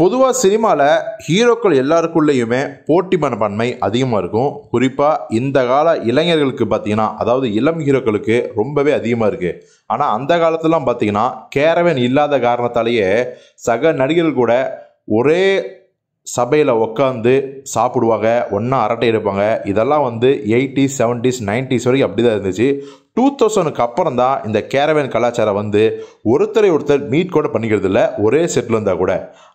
பொதுவாக சினிமாவில் ஹீரோக்கள் எல்லாருக்குள்ளேயுமே போட்டி மனப்பான்மை அதிகமாக இருக்கும் குறிப்பாக இந்த கால இளைஞர்களுக்கு பார்த்தீங்கன்னா அதாவது இளம் ஹீரோக்களுக்கு ரொம்பவே அதிகமாக இருக்குது ஆனால் அந்த காலத்துலாம் பார்த்தீங்கன்னா கேரவன் இல்லாத காரணத்தாலேயே சக நடிகர்கள் கூட ஒரே சபையில் உட்காந்து சாப்பிடுவாங்க ஒன்றா அரட்டை எடுப்பாங்க இதெல்லாம் வந்து எயிட்டிஸ் செவன்டிஸ் நைன்டிஸ் வரைக்கும் அப்படி தான் இருந்துச்சு டூ தௌசண்ட்க்கு அப்புறம் தான் இந்த கேரவேன் கலாச்சாரம் வந்து ஒருத்தரை ஒருத்தர் மீட் கூட பண்ணிக்கிறது இல்லை ஒரே செட்டில் இருந்தால் கூட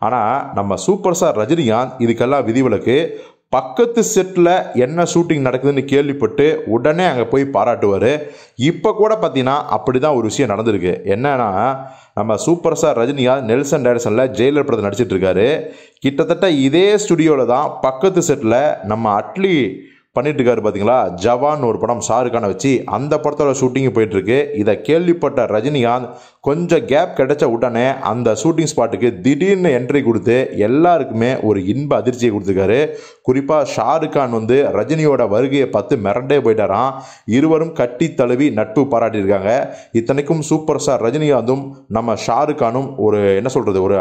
ஆனால் நம்ம சூப்பர் ஸ்டார் ரஜினிகாந்த் இதுக்கெல்லாம் விதிவிலக்கு பக்கத்து செட்டில் என்ன ஷூட்டிங் நடக்குதுன்னு கேள்விப்பட்டு உடனே அங்கே போய் பாராட்டுவார் இப்போ கூட பார்த்தீங்கன்னா அப்படி தான் ஒரு விஷயம் நடந்திருக்கு என்னன்னா நம்ம சூப்பர் ஸ்டார் ரஜினிகாந்த் நெல்சன் டேரக்ஷனில் ஜெயிலர் படத்தை நடிச்சிட்ருக்காரு கிட்டத்தட்ட இதே ஸ்டுடியோவில் தான் பக்கத்து செட்டில் நம்ம அட்லி பண்ணிட்டுருக்காரு பார்த்தீங்களா ஜவான் ஒரு படம் ஷாருக்கான வச்சு அந்த படத்தோட ஷூட்டிங் போயிட்டுருக்கு இதை கேள்விப்பட்ட ரஜினிகாந்த் கொஞ்சம் கேப் கிடைச்ச உடனே அந்த ஷூட்டிங் ஸ்பாட்டுக்கு திடீர்னு என்ட்ரி கொடுத்து எல்லாருக்குமே ஒரு இன்ப அதிர்ச்சியை கொடுத்துருக்காரு குறிப்பாக ஷாருக் வந்து ரஜினியோட வருகையை பார்த்து மிரண்டே போயிட்டாராம் இருவரும் கட்டி தழுவி நட்பு பாராட்டியிருக்காங்க இத்தனைக்கும் சூப்பர் ஸ்டார் ரஜினிகாந்தும் நம்ம ஷாருக் ஒரு என்ன சொல்கிறது ஒரு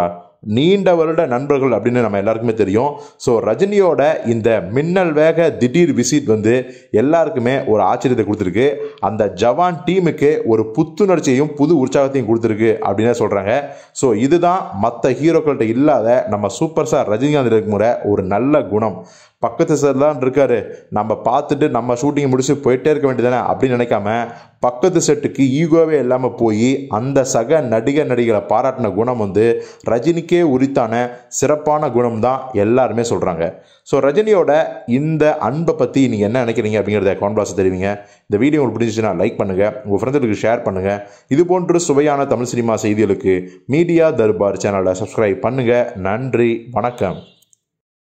நீண்ட வருட நண்பர்கள் அப்படின்னு நம்ம எல்லாருக்குமே தெரியும் ஸோ ரஜினியோட இந்த மின்னல் வேக திடீர் விசிட் வந்து எல்லாருக்குமே ஒரு ஆச்சரியத்தை கொடுத்துருக்கு அந்த ஜவான் டீமுக்கு ஒரு புத்துணர்ச்சியையும் புது உற்சாகத்தையும் கொடுத்துருக்கு அப்படின்னு சொல்கிறாங்க ஸோ இதுதான் மற்ற ஹீரோக்கள்கிட்ட இல்லாத நம்ம சூப்பர் ஸ்டார் ரஜினிகாந்த் முறை ஒரு நல்ல குணம் பக்கத்து சார் தான் இருக்காரு நம்ம பார்த்துட்டு நம்ம ஷூட்டிங் முடிச்சு போயிட்டே இருக்க வேண்டியதானே அப்படின்னு நினைக்காம பக்கத்து செட்டுக்கு ஈகோவே இல்லாமல் போய் அந்த சக நடிகர் நடிகரை பாராட்டின குணம் வந்து ரஜினிக்கே உரித்தான சிறப்பான குணம் தான் எல்லாருமே சொல்கிறாங்க ஸோ ரஜினியோட இந்த அன்பை பற்றி நீங்கள் என்ன நினைக்கிறீங்க அப்படிங்கிறத கான்பாஸ் தெரிவிங்க இந்த வீடியோ உங்களுக்கு பிடிச்சிச்சுன்னா லைக் பண்ணுங்கள் உங்கள் ஃப்ரெண்ட்ஸுக்கு ஷேர் பண்ணுங்கள் இது போன்ற சுவையான தமிழ் சினிமா செய்திகளுக்கு மீடியா தர்பார் சேனலை சப்ஸ்கிரைப் பண்ணுங்கள் நன்றி வணக்கம்